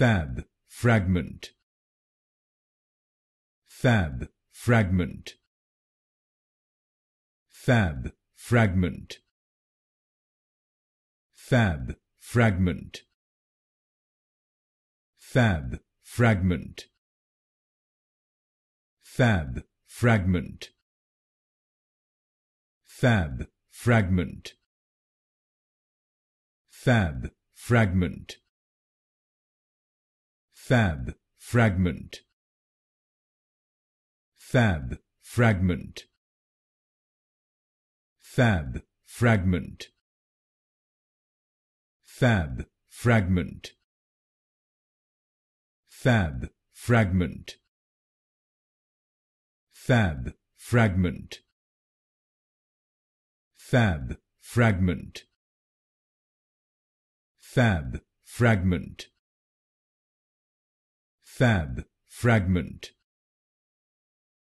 Fab, fragment. Fab, fragment. Fab, fragment. Fab, fragment. Fab, fragment. Fab, fragment. Fab, fragment. Fab, fragment. Fab, fragment. Fab, fragment. Fab, fragment. Fab, fragment. Fab, fragment. Fab, fragment. Fab, fragment. Fab, fragment fab, fragment